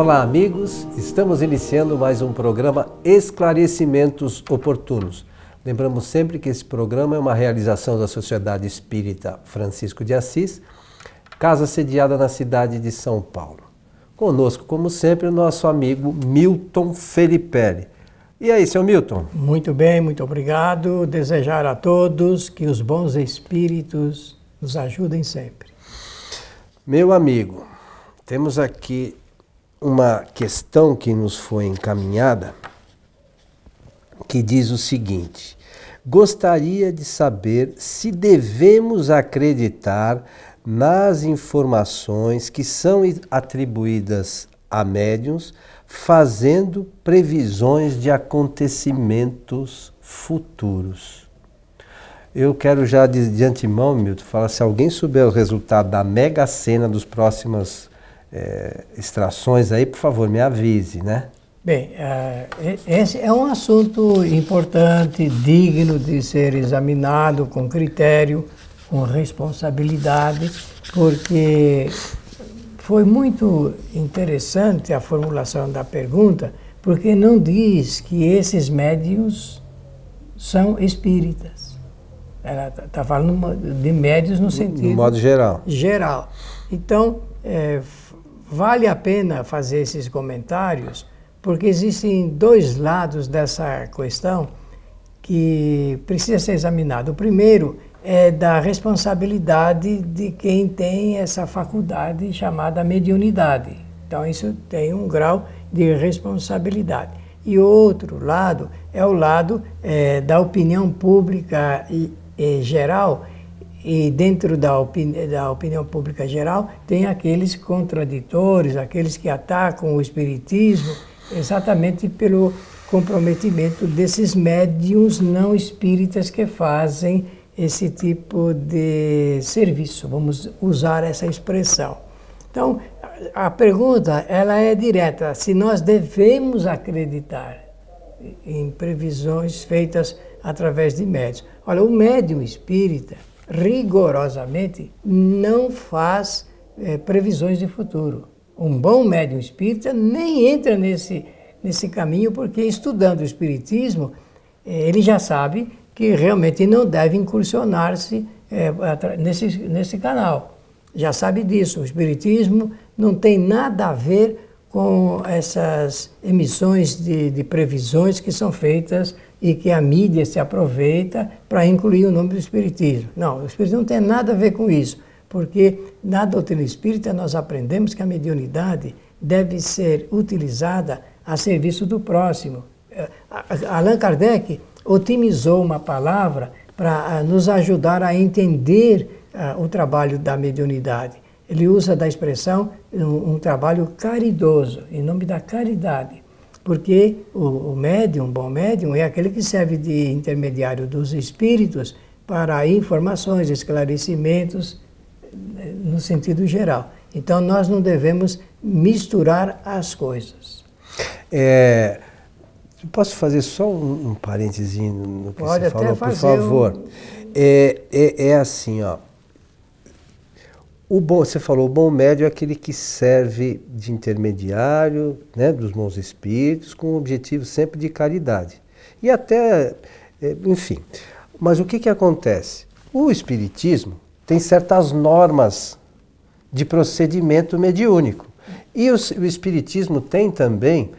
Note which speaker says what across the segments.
Speaker 1: Olá, amigos. Estamos iniciando mais um programa Esclarecimentos Oportunos. Lembramos sempre que esse programa é uma realização da Sociedade Espírita Francisco de Assis, casa sediada na cidade de São Paulo. Conosco, como sempre, o nosso amigo Milton Felipe. E aí, seu Milton?
Speaker 2: Muito bem, muito obrigado. Desejar a todos que os bons espíritos nos ajudem sempre.
Speaker 1: Meu amigo, temos aqui uma questão que nos foi encaminhada que diz o seguinte: Gostaria de saber se devemos acreditar nas informações que são atribuídas a médiums fazendo previsões de acontecimentos futuros. Eu quero já de, de antemão, Milton, falar se alguém souber o resultado da mega cena dos próximos é, extrações aí, por favor, me avise, né?
Speaker 2: Bem, uh, esse é um assunto importante, digno de ser examinado com critério, com responsabilidade, porque foi muito interessante a formulação da pergunta, porque não diz que esses médios são espíritas. Ela está tá falando de médios no sentido. No modo geral. Geral. Então, é, vale a pena fazer esses comentários, porque existem dois lados dessa questão que precisa ser examinado. O primeiro é da responsabilidade de quem tem essa faculdade chamada mediunidade. Então, isso tem um grau de responsabilidade. E outro lado é o lado é, da opinião pública e, e eh, geral e dentro da, opini da opinião pública geral, tem aqueles contraditores, aqueles que atacam o espiritismo, exatamente pelo comprometimento desses médiums não espíritas que fazem esse tipo de serviço, vamos usar essa expressão. Então, a pergunta ela é direta, se nós devemos acreditar em previsões feitas através de médios. Olha, o médium espírita rigorosamente, não faz é, previsões de futuro. Um bom médium espírita nem entra nesse, nesse caminho, porque estudando o espiritismo, eh, ele já sabe que realmente não deve incursionar-se é, nesse, nesse canal. Já sabe disso. O espiritismo não tem nada a ver com essas emissões de, de previsões que são feitas e que a mídia se aproveita para incluir o nome do Espiritismo. Não, o Espiritismo não tem nada a ver com isso, porque na doutrina espírita nós aprendemos que a mediunidade deve ser utilizada a serviço do próximo. Eh, Allan Kardec otimizou uma palavra para eh, nos ajudar a entender eh, o trabalho da mediunidade. Ele usa da expressão um, um trabalho caridoso, em nome da caridade, porque o, o médium, um bom médium, é aquele que serve de intermediário dos espíritos para informações, esclarecimentos, no sentido geral. Então nós não devemos misturar as coisas.
Speaker 1: É, posso fazer só um, um no que Pode você falou, por favor? Um... É, é, é, assim, ó. O bom, você falou, o bom médio é aquele que serve de intermediário né, dos bons espíritos, com o objetivo sempre de caridade. E até, é, enfim. Mas o que, que acontece? O espiritismo tem certas normas de procedimento mediúnico. E o, o espiritismo tem também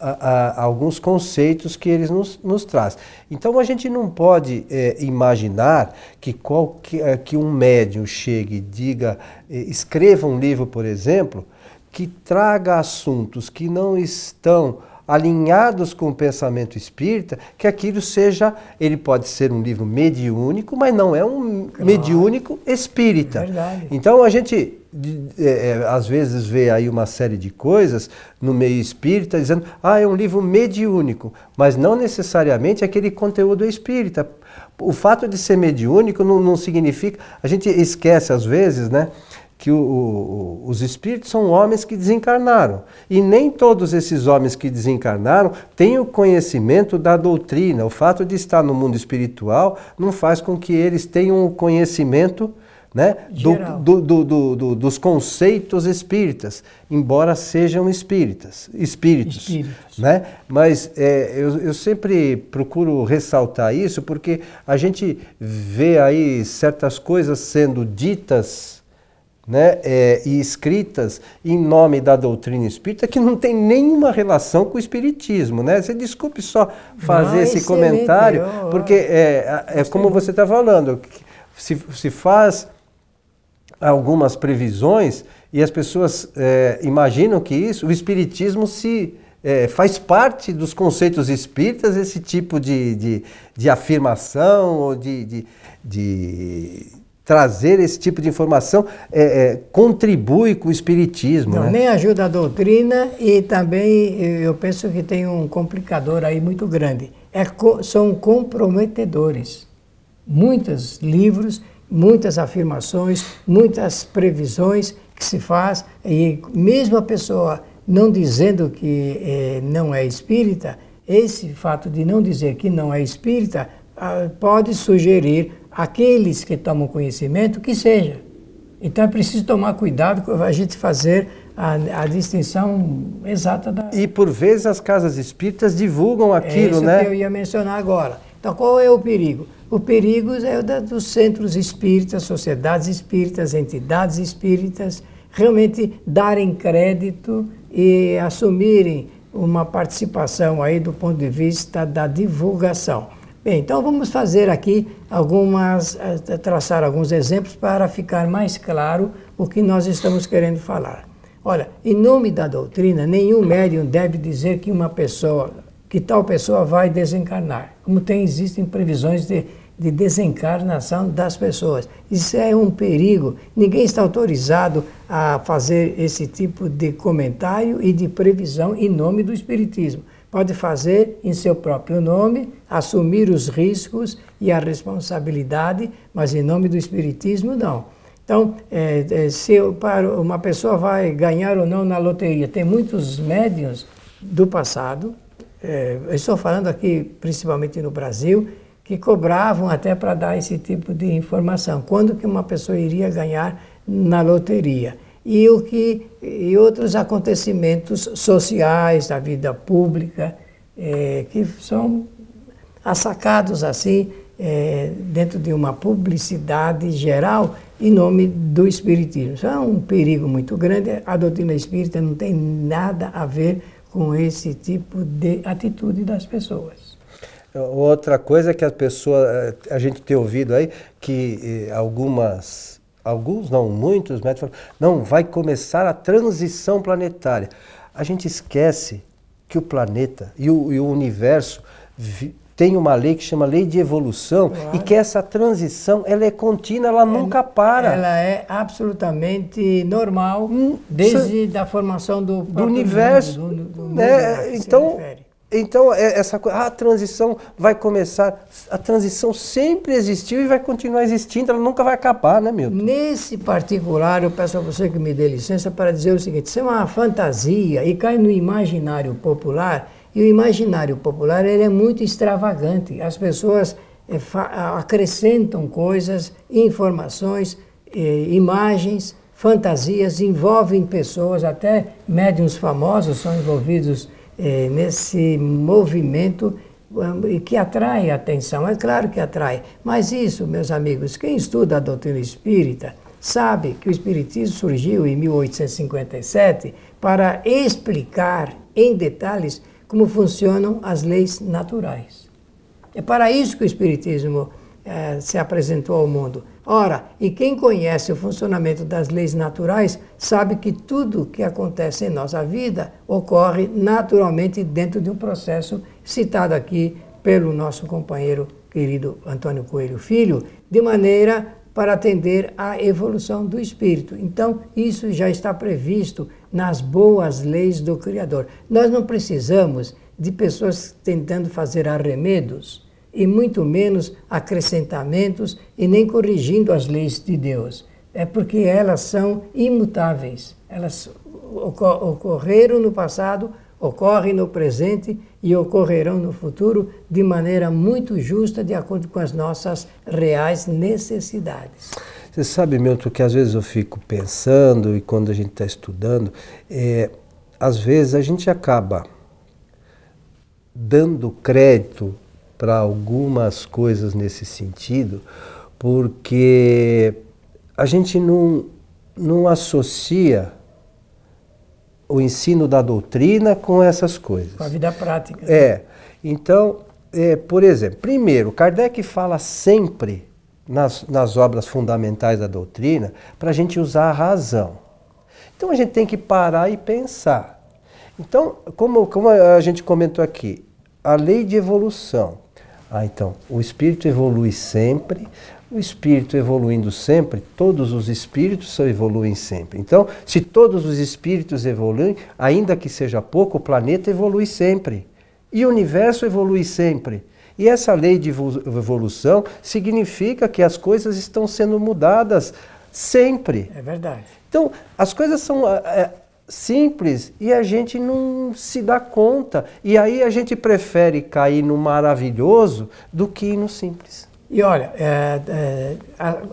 Speaker 1: a, a, alguns conceitos que eles nos, nos traz. Então a gente não pode é, imaginar que, qualquer, é, que um médium chegue e diga, é, escreva um livro, por exemplo, que traga assuntos que não estão alinhados com o pensamento espírita, que aquilo seja, ele pode ser um livro mediúnico, mas não é um claro. mediúnico espírita. É então a gente de, é, é, às vezes vê aí uma série de coisas no meio espírita dizendo, ah, é um livro mediúnico, mas não necessariamente aquele conteúdo é espírita. O fato de ser mediúnico não, não significa. A gente esquece às vezes, né? Que o, o, os espíritos são homens que desencarnaram. E nem todos esses homens que desencarnaram têm o conhecimento da doutrina. O fato de estar no mundo espiritual não faz com que eles tenham o conhecimento né? Do, do, do, dos conceitos espíritas, embora sejam espíritas, espíritos, espíritos. Né? Mas é, eu, eu, sempre procuro ressaltar isso porque a gente vê aí certas coisas sendo ditas né, é, e escritas em nome da doutrina espírita que não tem nenhuma relação com o espiritismo, né? Você desculpe só fazer esse comentário, porque é, é como você está falando, se, se faz algumas previsões e as pessoas é, imaginam que isso, o espiritismo se é, faz parte dos conceitos espíritas esse tipo de, de, de afirmação ou de, de, de, trazer esse tipo de informação é, é, contribui com o espiritismo. Não, né? Nem
Speaker 2: ajuda a doutrina e também eu penso que tem um complicador aí muito grande. É, são comprometedores. Muitos livros muitas afirmações, muitas previsões que se faz e mesmo a pessoa não dizendo que eh, não é espírita, esse fato de não dizer que não é espírita ah, pode sugerir àqueles que tomam conhecimento que seja. Então é preciso tomar cuidado com a gente fazer a, a, distinção exata da. E por vezes as casas espíritas divulgam aquilo, é isso né? Que eu ia mencionar agora. Então qual é o perigo? O perigo é o da, dos centros espíritas, sociedades espíritas, entidades espíritas, realmente darem crédito e assumirem uma participação aí do ponto de vista da divulgação. Bem, então vamos fazer aqui algumas, eh, traçar alguns exemplos para ficar mais claro o que nós estamos querendo falar. Olha, em nome da doutrina, nenhum médium deve dizer que uma pessoa, que tal pessoa vai desencarnar, como tem, existem previsões de de desencarnação das pessoas. Isso é um perigo. Ninguém está autorizado a fazer esse tipo de comentário e de previsão em nome do Espiritismo. Pode fazer em seu próprio nome, assumir os riscos e a responsabilidade, mas em nome do Espiritismo, não. Então, é, é, se eu, para uma pessoa vai ganhar ou não na loteria, tem muitos médiuns do passado, é, eu estou falando aqui principalmente no Brasil, que cobravam até para dar esse tipo de informação. Quando que uma pessoa iria ganhar na loteria? E o que e outros acontecimentos sociais da vida pública é, que são assacados assim é, dentro de uma publicidade geral em nome do espiritismo. Isso é um perigo muito grande. A doutrina espírita não tem nada a ver com esse tipo de atitude das pessoas.
Speaker 1: Outra coisa é que a pessoa, eh, a gente tem ouvido aí, que eh, algumas, alguns, não muitos médicos falam, não, vai começar a transição planetária. A gente esquece que o planeta e o, e o universo vi, tem uma lei que chama lei de evolução claro. e que essa transição ela é contínua, ela é, nunca para. Ela
Speaker 2: é absolutamente normal hum, desde a da formação do,
Speaker 1: do universo. Do, do, né? Então, então, é, essa coisa, a transição vai começar, a transição sempre existiu e vai continuar existindo, ela nunca vai acabar, né, Milton? Nesse particular, eu peço a você que
Speaker 2: me dê licença para dizer o seguinte: isso é uma fantasia e cai no imaginário popular, e o imaginário popular ele é muito extravagante. As pessoas é, acrescentam coisas, informações, é, imagens, fantasias, envolvem pessoas, até médiums famosos são envolvidos é, nesse movimento que atrai a atenção. É claro que atrai, mas isso, meus amigos, quem estuda a doutrina espírita sabe que o espiritismo surgiu em 1857 para explicar em detalhes como funcionam as leis naturais. É para isso que o espiritismo é, se apresentou ao mundo. Ora, e quem conhece o funcionamento das leis naturais sabe que tudo que acontece em nossa vida ocorre naturalmente dentro de um processo citado aqui pelo nosso companheiro querido Antônio Coelho Filho, de maneira para atender à evolução do espírito. Então, isso já está previsto nas boas leis do Criador. Nós não precisamos de pessoas tentando fazer arremedos e muito menos acrescentamentos e nem corrigindo as leis de Deus. É porque elas são imutáveis. Elas ocorreram no passado, ocorrem no presente e ocorrerão no futuro de maneira muito justa, de acordo com as nossas reais necessidades.
Speaker 1: Você sabe, Milton, que às vezes eu fico pensando e quando a gente está estudando, é, às vezes a gente acaba dando crédito para algumas coisas nesse sentido, porque a gente não, não associa o ensino da doutrina com essas coisas.
Speaker 2: Com a vida prática.
Speaker 1: É. Então, é, por exemplo, primeiro, Kardec fala sempre nas, nas obras fundamentais da doutrina para a gente usar a razão. Então a gente tem que parar e pensar. Então, como, como a gente comentou aqui, a lei de evolução ah, então, o espírito evolui sempre, o espírito evoluindo sempre, todos os espíritos só evoluem sempre. Então, se todos os espíritos evoluem, ainda que seja pouco, o planeta evolui sempre. E o universo evolui sempre. E essa lei de evolução significa que as coisas estão sendo mudadas sempre. É verdade. Então, as coisas são. Eh, eh, simples e a gente não se dá conta. E aí a gente prefere cair no maravilhoso do que no simples. E olha,
Speaker 2: é, é,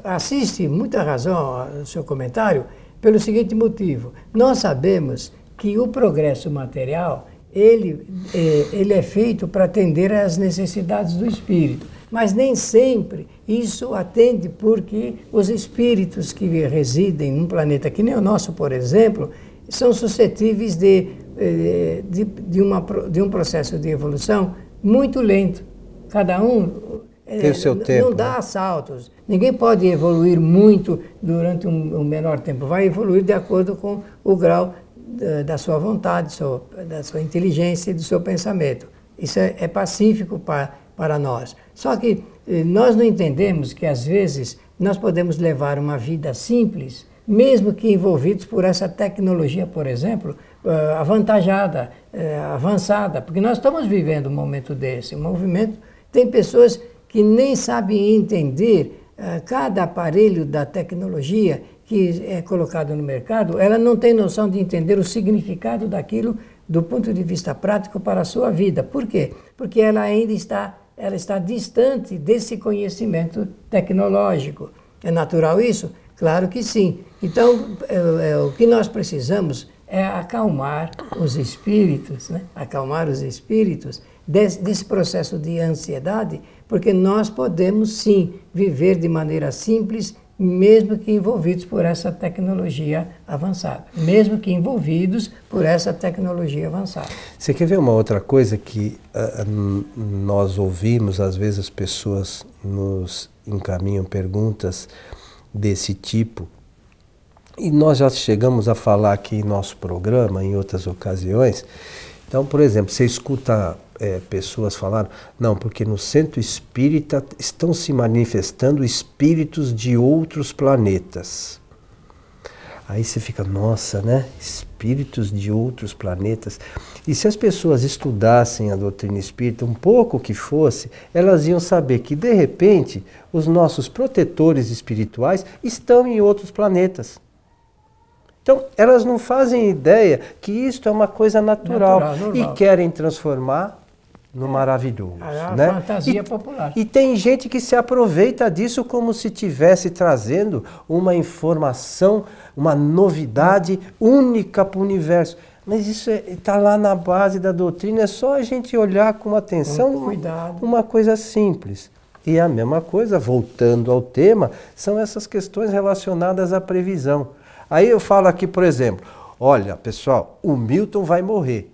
Speaker 2: assiste muita razão ao seu comentário pelo seguinte motivo. Nós sabemos que o progresso material ele é, ele é feito para atender às necessidades do espírito. Mas nem sempre isso atende, porque os espíritos que residem num planeta que nem o nosso, por exemplo, são suscetíveis de, eh, de, de, uma, de um processo de evolução muito lento. Cada um
Speaker 1: eh, tem seu não tempo. Não
Speaker 2: dá né? saltos. Ninguém pode evoluir muito durante um, um, menor tempo. Vai evoluir de acordo com o grau da, da sua vontade, sua, da sua inteligência e do seu pensamento. Isso é, é pacífico para, para nós. Só que eh, nós não entendemos que, às vezes, nós podemos levar uma vida simples mesmo que envolvidos por essa tecnologia, por exemplo, eh, avantajada, eh, avançada, porque nós estamos vivendo um momento desse, um movimento, tem pessoas que nem sabem entender eh, cada aparelho da tecnologia que é colocado no mercado, ela não tem noção de entender o significado daquilo do ponto de vista prático para a sua vida. Por quê? Porque ela ainda está, ela está distante desse conhecimento tecnológico. É natural isso? Claro que sim. Então, é, é, o que nós precisamos é acalmar os espíritos, né? acalmar os espíritos desse, desse processo de ansiedade, porque nós podemos sim viver de maneira simples, mesmo que envolvidos por essa tecnologia avançada, mesmo que envolvidos por essa tecnologia avançada.
Speaker 1: Você quer ver uma outra coisa que uh, nós ouvimos, às vezes as pessoas nos encaminham perguntas desse tipo, e nós já chegamos a falar aqui em nosso programa, em outras ocasiões. Então, por exemplo, você escuta é, pessoas falar, não, porque no centro espírita estão se manifestando espíritos de outros planetas. Aí você fica, nossa, né? Espíritos de outros planetas. E se as pessoas estudassem a doutrina espírita, um pouco que fosse, elas iam saber que, de repente, os nossos protetores espirituais estão em outros planetas. Então, elas não fazem ideia que isto é uma coisa natural, natural e querem transformar no é. maravilhoso. É né? fantasia e, popular. E tem gente que se aproveita disso como se tivesse trazendo uma informação, uma novidade única para o universo. Mas isso está é, tá lá na base da doutrina, é só a gente olhar com atenção com cuidado. uma coisa simples. E a mesma coisa, voltando ao tema, são essas questões relacionadas à previsão. Aí eu falo aqui, por exemplo, olha, pessoal, o Milton vai morrer.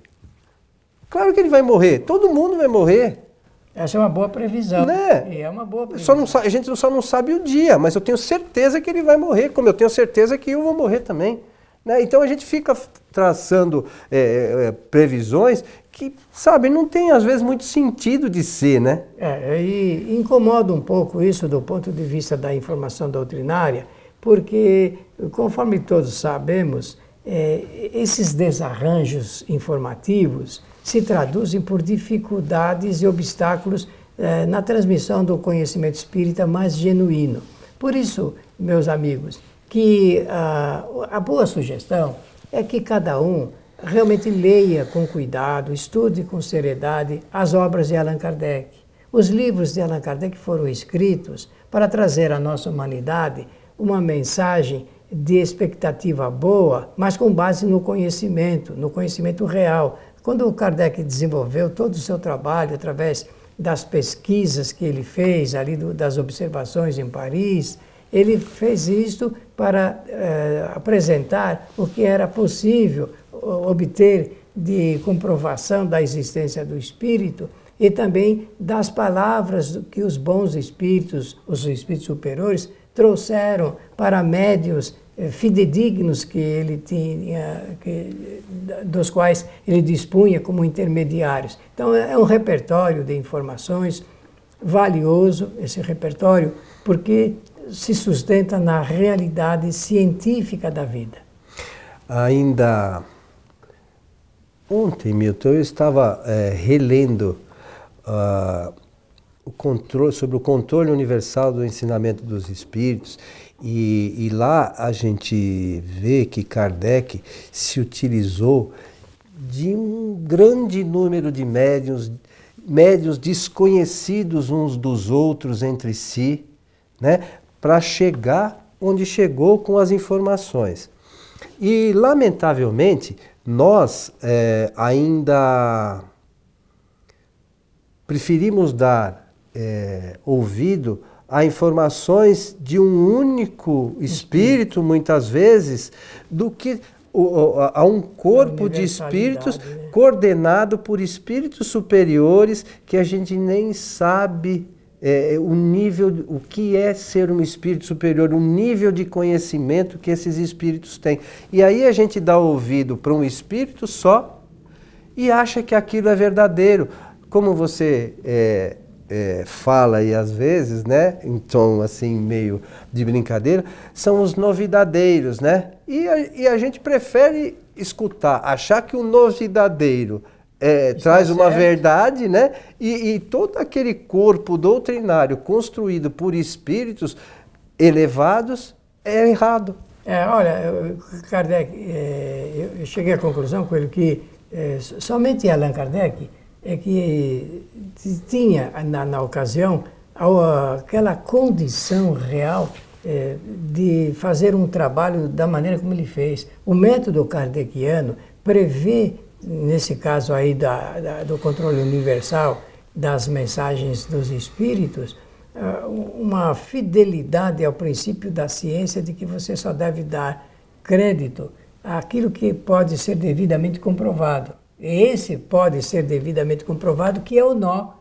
Speaker 1: Claro que ele vai morrer, todo mundo vai morrer. Essa é uma boa previsão. Né?
Speaker 2: É uma boa previsão.
Speaker 1: Só não, a gente só não sabe o dia, mas eu tenho certeza que ele vai morrer, como eu tenho certeza que eu vou morrer também. Né? Então a gente fica traçando é, é, previsões que, sabe, não tem às vezes muito sentido de ser, né?
Speaker 2: É, e incomoda um pouco isso do ponto de vista da informação doutrinária, porque, conforme todos sabemos, é, esses desarranjos informativos se traduzem por dificuldades e obstáculos é, na transmissão do conhecimento espírita mais genuíno. Por isso, meus amigos, que a, a boa sugestão é que cada um realmente leia com cuidado, estude com seriedade as obras de Allan Kardec. Os livros de Allan Kardec foram escritos para trazer à nossa humanidade uma mensagem de expectativa boa, mas com base no conhecimento, no conhecimento real. Quando o Kardec desenvolveu todo o seu trabalho através das pesquisas que ele fez ali do, das observações em Paris, ele fez isto para eh, apresentar o que era possível obter de comprovação da existência do espírito e também das palavras que os bons espíritos, os espíritos superiores, trouxeram para médios eh, fidedignos que ele tinha, que, dos quais ele dispunha como intermediários. Então é, é um repertório de informações valioso esse repertório porque se sustenta na realidade científica da vida.
Speaker 1: Ainda ontem, Milton, eu estava é, relendo uh, o controle, sobre o controle universal do ensinamento dos espíritos. E, e lá a gente vê que Kardec se utilizou de um grande número de médiuns, médiuns desconhecidos uns dos outros entre si, né, para chegar onde chegou com as informações. E, lamentavelmente, nós é, ainda preferimos dar é, ouvido a informações de um único espírito, muitas vezes, do que a um corpo de espíritos né? coordenado por espíritos superiores que a gente nem sabe é, o nível, o que é ser um espírito superior, o nível de conhecimento que esses espíritos têm. E aí a gente dá ouvido para um espírito só e acha que aquilo é verdadeiro. Como você é, é, fala e às vezes, né, em tom assim meio de brincadeira, são os novidadeiros, né? E a, e a gente prefere escutar, achar que o novidadeiro é, traz uma verdade, né? E, e todo aquele corpo doutrinário construído por espíritos elevados é errado.
Speaker 2: É, olha, Kardec, é, eu cheguei à conclusão com ele que é, somente Allan Kardec é que tinha, na, na ocasião, aquela condição real é, de fazer um trabalho da maneira como ele fez. O método kardeciano prevê, nesse caso aí da, da, do controle universal das mensagens dos espíritos, uma fidelidade ao princípio da ciência de que você só deve dar crédito àquilo que pode ser devidamente comprovado. Esse pode ser devidamente comprovado que é o nó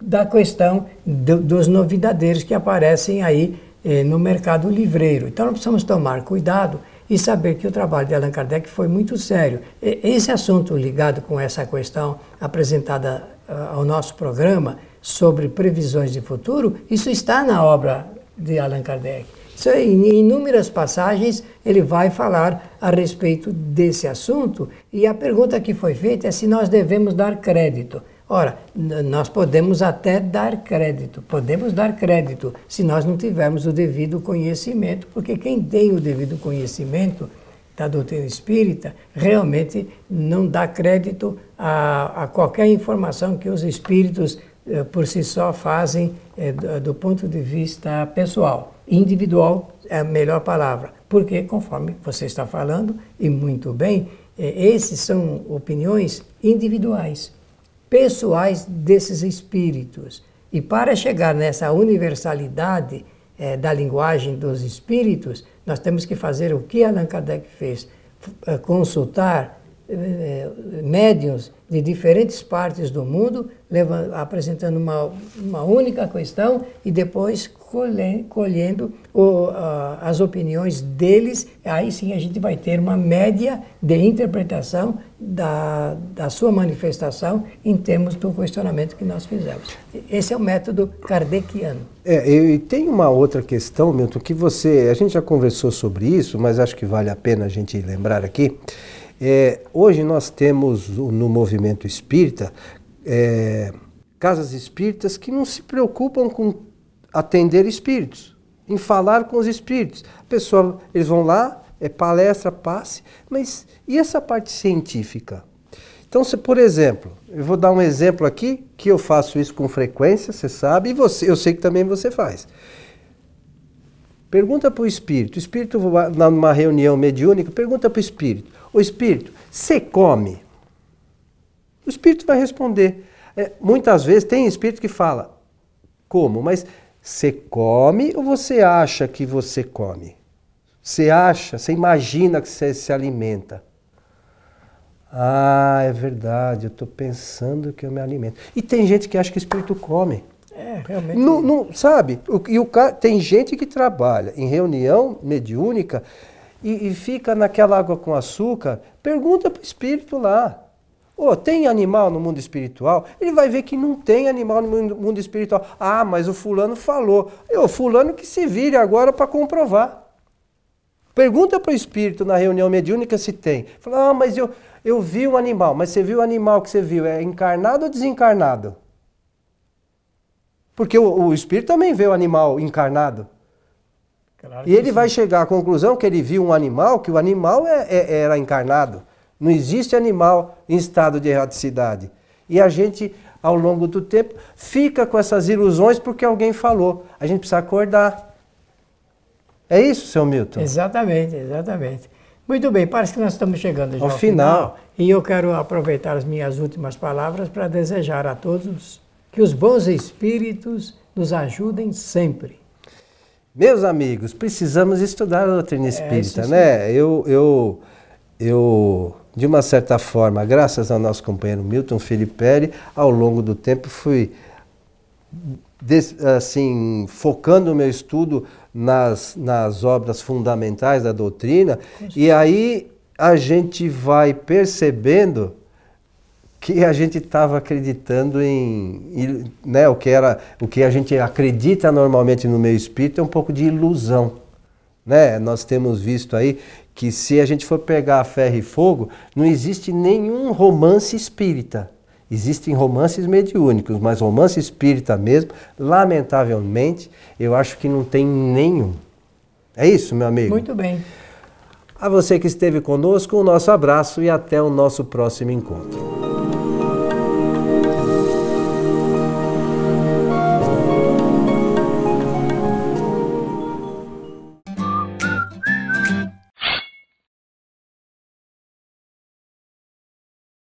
Speaker 2: da questão do, dos novidadeiros que aparecem aí eh, no mercado livreiro. Então nós precisamos tomar cuidado e saber que o trabalho de Allan Kardec foi muito sério. E, esse assunto ligado com essa questão apresentada uh, ao nosso programa sobre previsões de futuro, isso está na obra de Allan Kardec. Em inúmeras passagens ele vai falar a respeito desse assunto e a pergunta que foi feita é se nós devemos dar crédito. Ora, nós podemos até dar crédito, podemos dar crédito se nós não tivermos o devido conhecimento, porque quem tem o devido conhecimento da doutrina espírita realmente não dá crédito a, a qualquer informação que os espíritos eh, por si só fazem eh, do ponto de vista pessoal. Individual é a melhor palavra, porque conforme você está falando, e muito bem, eh, esses são opiniões individuais, pessoais desses espíritos. E para chegar nessa universalidade da linguagem dos espíritos, nós temos que fazer o que Allan Kardec fez: consultar médios de diferentes partes do mundo, levando, apresentando uma, uma única questão e depois colhendo o, as opiniões deles. Aí sim a gente vai ter uma média de interpretação da, da sua manifestação em termos do questionamento que nós fizemos. Esse é o método kardeciano.
Speaker 1: É, e tem uma outra questão, Milton, que você. A gente já conversou sobre isso, mas acho que vale a pena a gente lembrar aqui é, hoje nós temos no movimento espírita é, casas espíritas que não se preocupam com atender espíritos, em falar com os espíritos. A pessoa, eles vão lá, é palestra, passe, mas e essa parte científica? Então, se, por exemplo, eu vou dar um exemplo aqui, que eu faço isso com frequência, você sabe, e você, eu sei que também você faz. Pergunta para o espírito, o espírito, numa reunião mediúnica, pergunta para o espírito: o espírito, você come? O espírito vai responder. É, muitas vezes tem espírito que fala, como? Mas você come ou você acha que você come? Você acha, você imagina que você se alimenta. Ah, é verdade, eu estou pensando que eu me alimento. E tem gente que acha que o espírito come. É, realmente. Não, não sabe? e o, tem gente que trabalha em reunião mediúnica e, e fica naquela água com açúcar, pergunta para o espírito lá. Oh, tem animal no mundo espiritual? Ele vai ver que não tem animal no mundo espiritual. Ah, mas o fulano falou. O fulano que se vire agora para comprovar. Pergunta para o espírito na reunião mediúnica se tem. Fala, ah, mas eu, eu vi um animal. Mas você viu o animal que você viu? É encarnado ou desencarnado? Porque o, o espírito também vê o animal encarnado. Claro e ele sim. vai chegar à conclusão que ele viu um animal, que o animal é, é, era encarnado. Não existe animal em estado de erraticidade. E a gente, ao longo do tempo, fica com essas ilusões porque alguém falou. A gente precisa acordar. É isso, seu Milton?
Speaker 2: Exatamente, exatamente. Muito bem, parece que nós estamos chegando já ao, ao final. final. E eu quero aproveitar as minhas últimas palavras para desejar a todos que os bons espíritos nos ajudem sempre
Speaker 1: meus amigos, precisamos estudar a doutrina é, espírita, é, né? Eu, eu, eu, de uma certa forma, graças ao nosso companheiro Milton Filipelli ao longo do tempo fui assim focando o meu estudo nas, nas obras fundamentais da doutrina e aí a gente vai percebendo que a gente estava acreditando em, né, o que era, o que a gente acredita normalmente no meio espírita é um pouco de ilusão, né? Nós temos visto aí que se a gente for pegar ferro e fogo, não existe nenhum romance espírita. Existem romances mediúnicos, mas romance espírita mesmo, lamentavelmente, eu acho que não tem nenhum. É isso, meu amigo? Muito bem. A você que esteve conosco, um nosso abraço e até o nosso próximo encontro.